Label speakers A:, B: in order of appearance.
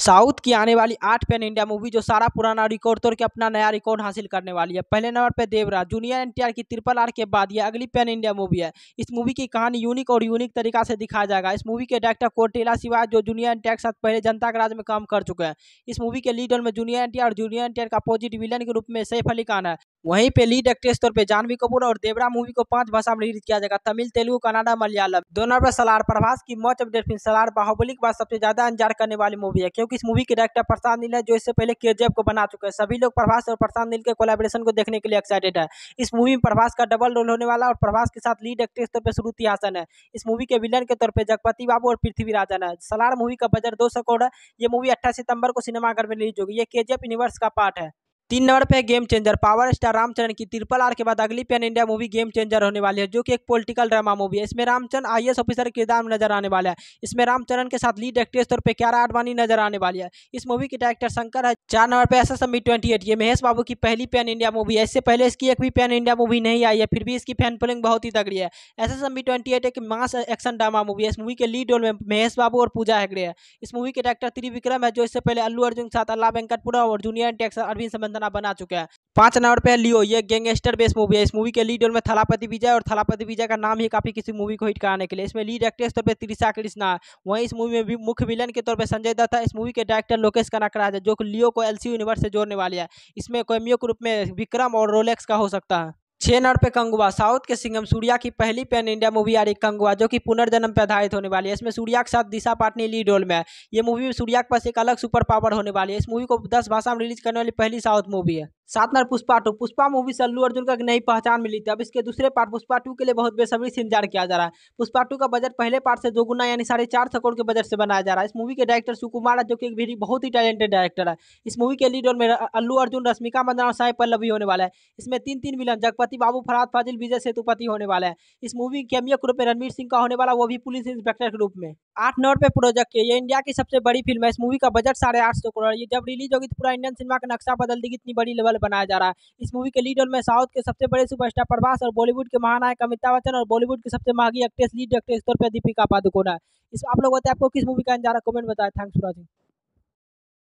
A: south की आने वाली आठ पेन इंडिया मूवी जो सारा पुराना रिकॉर्ड तोड़ के अपना नया रिकॉर्ड हासिल करने वाली है पहले नंबर पर देवराज जूनियर एनटीआर की ट्रिपल आर के बाद यह अगली पेन इंडिया मूवी है इस मूवी की कहानी यूनिक और यूनिक तरीका से दिखाया जाएगा इस मूवी के डायरेक्टर कोटेला शिवाज जो जूनियर एन के साथ पहले जनता के राज में काम कर चुके हैं इस मूवी के लीडर में जूनियर एन और जूनियर एन का अपोजिट विलन के रूप में सैफ अली खान है वहीं पे लीड एक्ट्रेस तौर पे जानवी कपूर और देवरा मूवी को पांच भाषा में रिलीज किया जाएगा तमिल तेलुगु कनाडा मलयालम दोनों नंबर सलार प्रभास की much update film Salaar Baahubali के बाद सबसे ज्यादा इंतजार करने वाली मूवी है क्योंकि इस मूवी के डायरेक्टर प्रशांत नील है जो इससे पहले केजीएफ को बना चुके हैं सभी लोग प्रभास और प्रशांत नील के कोलाबोरेशन को देखने के लिए एक्साइटेड है इस मूवी में प्रभास का डबल रोल होने वाला और प्रभास के साथ लीड एक्ट्रेस तौर पर श्रुति हासन है इस मूवी के विलन के तौर पर जगपति बाबू और पृथ्वी राजन है सलार मूवी का बजट दो सौ करोड़ है ये मूवी अट्ठाईस सितंबर को सिनेमाघर में रिलीज होगी ये के यूनिवर्स का पार्ट है तीन नंबर पे है game changer power star Ram Charan की ट्रिपल आर के बाद अगली pan India movie game changer होने वाली है जो कि एक पॉलिटिकल ड्रामा मूवी है इसमें आई आईएएस ऑफिसर किरदार में नजर आने वाला है इसमें रामचरण के साथ लीड एक्ट्रेस तौर पर क्यारा आडवाणी नजर आने वाली है इस मूवी के डायरेक्टर शंकर है चार नंबर पे एस एस ट्वेंटी एट ये महेश बाबू की पहली पैन इंडिया मूवी है इससे पहले इसकी एक भी पैन इंडिया मूवी नहीं आई है फिर भी इसकी फैन फॉलोइंग बहुत ही तगड़ी है एस एस ट्वेंटी एट एक मास एक्शन ड्रामा मूवी है इस मूवी के लीड रोल में महेश बाबू और पूजा हेगड़े है इस मूवी के डायरेक्टर त्रिविक्रम है जो इससे पहले अल्लू अर्जुन के साथ अल्लाह वेंकटपुरा और जूनियर टैक्स अरविंद बंदना बना चुका है पांच नंबर पे लियो ये गैंगस्टर बेस मूवी है इस मूवी के लीड रोल में थलापति विजय और थलापति विजय का नाम ही काफी किसी मूवी को हिट कराने के लिए इसमें लीड एक्ट्रेस तौर तो पर त्रिशा कृष्णा है वहीं इस मूवी में भी मुख्य विलन के तौर पर संजय दत्त है इस मूवी के डायरेक्टर लोकेश कनाकराज है जो लियो को एलसी यूनिवर्स से जोड़ने वाली है इसमें कोमियो के रूप में विक्रम और रोलेक्स का हो सकता है छः नंबर पे कंगुआ साउथ के सिंगम सूर्या की पहली पैन इंडिया मूवी आ रही कंगुआ जो कि पुनर्जन्म पर आधारित होने वाली है इसमें सूर्या के साथ दिशा पाटनी लीड रोल में है ये मूवी में सूर्या के पास एक अलग सुपर पावर होने वाली है इस मूवी को दस भाषा में रिलीज करने वाली पहली साउथ मूवी है सात नंबर पुष्पा टू पुष्पा मूवी से अल्लू अर्जुन का नई पहचान मिली थी अब इसके दूसरे पार्ट पुष्पा टू के लिए बहुत बेसब्री से इंतजार किया जा रहा है पुष्पा टू का बजट पहले पार्ट से दोगुना यानी साढ़े चार सौ करोड़ के बजट से बनाया जा रहा है इस मूवी के डायरेक्टर सुकुमार जो कि एक भी बहुत ही टैलेंटेड डायरेक्टर है इस मूवी के लीड रोल में अल्लू अर्जुन रश्मिका मंदना और पल्लव पल्लवी होने वाला है इसमें तीन तीन विलन जगपति बाबू फराद फाजिल विजय सेतुपति होने वाला है इस मूवी के के रूप में रणवीर सिंह का होने वाला वो भी पुलिस इंस्पेक्टर के रूप में आठ नंबर पे प्रोजेक्ट है ये इंडिया की सबसे बड़ी फिल्म है इस मूवी का बजट साढ़े आठ सौ करोड़ ये जब रिलीज होगी तो पूरा इंडियन सिनेमा का नक्शा बदल देगी इतनी बड़ी लेवल लीडर बनाया जा रहा है इस मूवी के लीड रोल में साउथ के सबसे बड़े सुपरस्टार प्रभास और बॉलीवुड के महानायक अमिताभ बच्चन और बॉलीवुड की सबसे महंगी एक्ट्रेस लीड एक्ट्रेस तौर पर दीपिका पादुकोण है इस आप लोग बताए आपको किस मूवी का इंजारा कमेंट बताया थैंक्स फॉर वॉचिंग